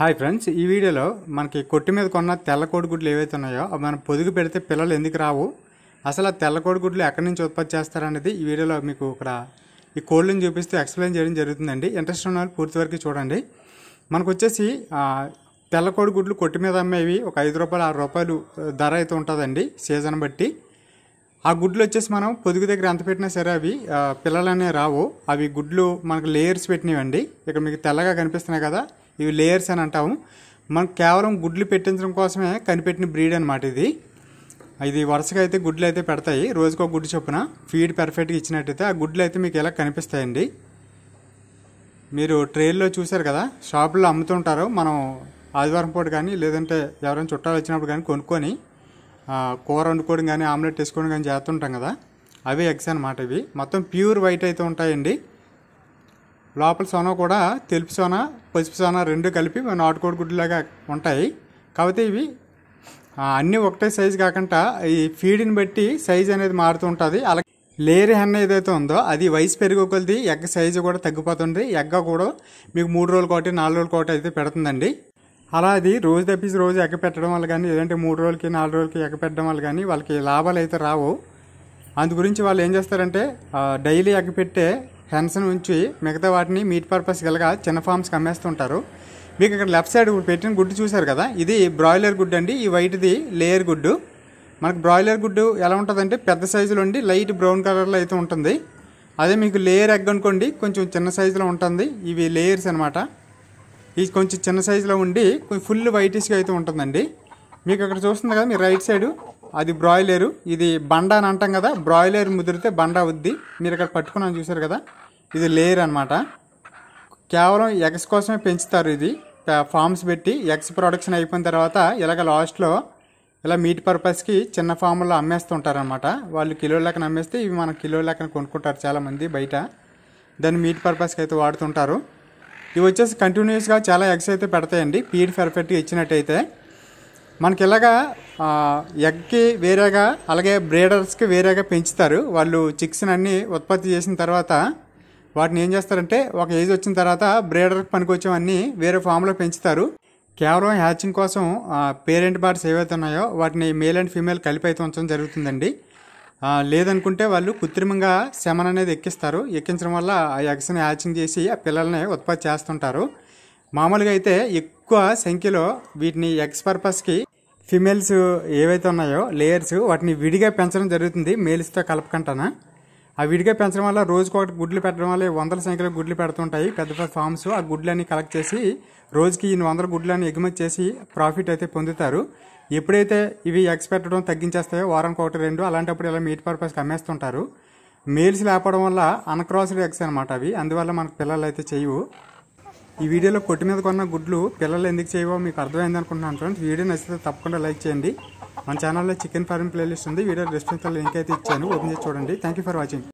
hi friends ఈ వీడియోలో మనకి కొట్టు మీద కొన్న తెల్ల కోడిగుడ్లు ఏవైతే ఉన్నాయో అవి మనం పొదుగు పెడితే పిల్లలు ఎందుకు రావు అసలు ఆ తెల్ల కోడిగుడ్లు ఎక్కడి నుంచి ఉత్పత్తి చేస్తారనేది ఈ వీడియోలో మీకు ఇక్కడ ఈ కోళ్ళని చూపిస్తూ ఎక్స్ప్లెయిన్ చేయడం జరుగుతుందండి ఇంట్రెస్ట్ ఉన్న వాళ్ళు పూర్తి వరకు చూడండి మనకు వచ్చేసి తెల్ల కోడిగుడ్లు కొట్టు మీద అమ్మేవి ఒక ఐదు రూపాయలు ఆరు రూపాయలు ధర అయితే ఉంటుందండి సీజన్ బట్టి ఆ గుడ్లు వచ్చేసి మనం పొదుగు దగ్గర ఎంత పెట్టినా సరే అవి పిల్లలనే రావు అవి గుడ్లు మనకు లేయర్స్ పెట్టినవండి ఇక్కడ మీకు తెల్లగా కనిపిస్తున్నాయి కదా ఇవి లేయర్స్ అని అంటాము మనం కేవలం గుడ్లు పెట్టించడం కోసమే కనిపెట్టిన బ్రీడ్ అనమాట ఇది ఇది వరుసగా అయితే గుడ్లు అయితే పెడతాయి రోజుకో గుడ్డు చొప్పున ఫీడ్ పెర్ఫెక్ట్గా ఇచ్చినట్టయితే ఆ గుడ్లు అయితే మీకు ఎలా కనిపిస్తాయండి మీరు ట్రైన్లో చూశారు కదా షాపుల్లో అమ్ముతుంటారు మనం ఆదివారం పూట కానీ లేదంటే ఎవరైనా చుట్టాలు వచ్చినప్పుడు కానీ కొనుక్కొని కూర వండుకోవడం కానీ ఆమ్లెట్ వేసుకోవడం కానీ చేస్తుంటాం కదా అవే ఎగ్స్ అనమాట ఇవి మొత్తం ప్యూర్ వైట్ అయితే ఉంటాయండి లోపల సోన కూడా తెలుపు సోన పసుపు సోన రెండు కలిపి నాటుకోడి గుడ్డులాగా ఉంటాయి కాకపోతే ఇవి అన్నీ ఒకటే సైజు కాకుండా ఈ ఫీడ్ని బట్టి సైజు అనేది మారుతూ ఉంటుంది అలాగే లేరి హెన్న ఏదైతే ఉందో అది వయసు పెరిగేకొలది ఎగ్గ సైజు కూడా తగ్గిపోతుంది ఎగ్గ కూడా మీకు మూడు రోజులు ఒకటి నాలుగు రోజులు ఒకటి అయితే పెడుతుందండి అలా అది రోజు తప్పించి రోజు ఎగ్గ పెట్టడం వల్ల కానీ లేదంటే మూడు రోజులకి నాలుగు రోజులకి ఎగ్గ పెట్టడం వల్ల కానీ వాళ్ళకి లాభాలు అయితే రావు అందు గురించి వాళ్ళు ఏం చేస్తారంటే డైలీ ఎగ్గ పెట్టే హెన్సన్ ఉంచి మిగతా వాటిని మీట్ పర్పస్ గలగా చిన్న ఫామ్స్కి అమ్మేస్తుంటారు మీకు ఇక్కడ లెఫ్ట్ సైడ్ పెట్టిన గుడ్డు చూశారు కదా ఇది బ్రాయిలర్ గుడ్డు అండి ఈ వైట్ది లేయర్ గుడ్డు మనకు బ్రాయిలర్ గుడ్డు ఎలా ఉంటుందంటే పెద్ద సైజులో ఉండి లైట్ బ్రౌన్ కలర్లో అయితే ఉంటుంది అదే మీకు లేయర్ ఎగ్ అనుకోండి కొంచెం చిన్న సైజులో ఉంటుంది ఇవి లేయర్స్ అనమాట ఇది కొంచెం చిన్న సైజులో ఉండి ఫుల్ వైటిష్గా అయితే ఉంటుందండి మీకు అక్కడ చూస్తుంది కదా మీ రైట్ సైడు అది బ్రాయిలరు ఇది బండ అని అంటాం కదా బ్రాయిలర్ ముదిరితే బండ వద్ది మీరు ఇక్కడ పట్టుకున్నాను చూసారు కదా ఇది లేయర్ అనమాట కేవలం ఎగ్స్ కోసమే పెంచుతారు ఇది ఫామ్స్ పెట్టి ఎగ్స్ ప్రొడక్షన్ అయిపోయిన తర్వాత ఇలాగ లాస్ట్లో ఇలా మీట్ పర్పస్కి చిన్న ఫాముల్లో అమ్మేస్తుంటారనమాట వాళ్ళు కిలో లెక్కన అమ్మేస్తే ఇవి మనం కిలో లెక్కన కొనుక్కుంటారు చాలామంది బయట దాన్ని మీట్ పర్పస్కి అయితే వాడుతుంటారు ఇవి వచ్చేసి కంటిన్యూస్గా చాలా ఎగ్స్ అయితే పెడతాయండి పీడ్ పర్ఫెక్ట్గా ఇచ్చినట్టయితే మనకి ఇలాగా ఎగ్కి వేరేగా అలాగే బ్రీడర్స్కి వేరేగా పెంచుతారు వాళ్ళు చిక్స్ని అన్నీ ఉత్పత్తి చేసిన తర్వాత వాటిని ఏం చేస్తారంటే ఒక ఏజ్ వచ్చిన తర్వాత బ్రీడర్కి పనికొచ్చేవన్నీ వేరే ఫామ్లో పెంచుతారు కేవలం హ్యాచింగ్ కోసం పేరెంట్ బార్డ్స్ ఏవైతే ఉన్నాయో వాటిని మేల్ అండ్ ఫీమేల్ కలిపి అయితే ఉంచడం జరుగుతుందండి లేదనుకుంటే వాళ్ళు కృత్రిమంగా శమన్ అనేది ఎక్కిస్తారు ఎక్కించడం వల్ల ఆ ఎగ్స్ని హ్యాచింగ్ చేసి ఆ పిల్లల్ని ఉత్పత్తి చేస్తుంటారు మామూలుగా అయితే ఎక్కువ సంఖ్యలో వీటిని ఎగ్స్ పర్పస్కి ఫిమేల్స్ ఏవైతే ఉన్నాయో లేయర్స్ వాటిని విడిగా పెంచడం జరుగుతుంది మేల్స్తో కలపకుంటానా ఆ విడిగా పెంచడం వల్ల రోజుకు ఒకటి గుడ్లు పెట్టడం వల్ల వందల సంఖ్యలో గుడ్లు పెడుతుంటాయి పెద్ద పెద్ద ఫామ్స్ ఆ గుడ్లన్నీ కలెక్ట్ చేసి రోజుకి ఈ వందల గుడ్లని ఎగుమతి చేసి ప్రాఫిట్ అయితే పొందుతారు ఎప్పుడైతే ఇవి ఎగ్స్ పెట్టడం తగ్గించేస్తాయో వారానికి ఒకటి రెండు అలాంటప్పుడు ఇలా మీట్ పర్పస్కి అమ్మేస్తుంటారు మేల్స్ లేపడం వల్ల అన్క్రాస్డ్ ఎగ్స్ అనమాట అవి అందువల్ల మనకు పిల్లలు అయితే చేయవు ఈ వీడియోలో కొట్టి మీద కొన్న గుడ్లు పిల్లలు ఎందుకు చేయవో మీకు అర్థమైంది అనుకుంటున్నాను ఫ్రెండ్స్ వీడియో నచ్చితే తప్పకుండా లైక్ చేయండి మన ఛానల్లో చికెన్ ఫార్మింగ్ ప్లేలిస్ట్ ఉంది వీడియో డిస్క్రిప్షన్లో లింక్ అయితే ఇచ్చాను ఓపెన్ చేసి చూడండి థ్యాంక్ ఫర్ వాచింగ్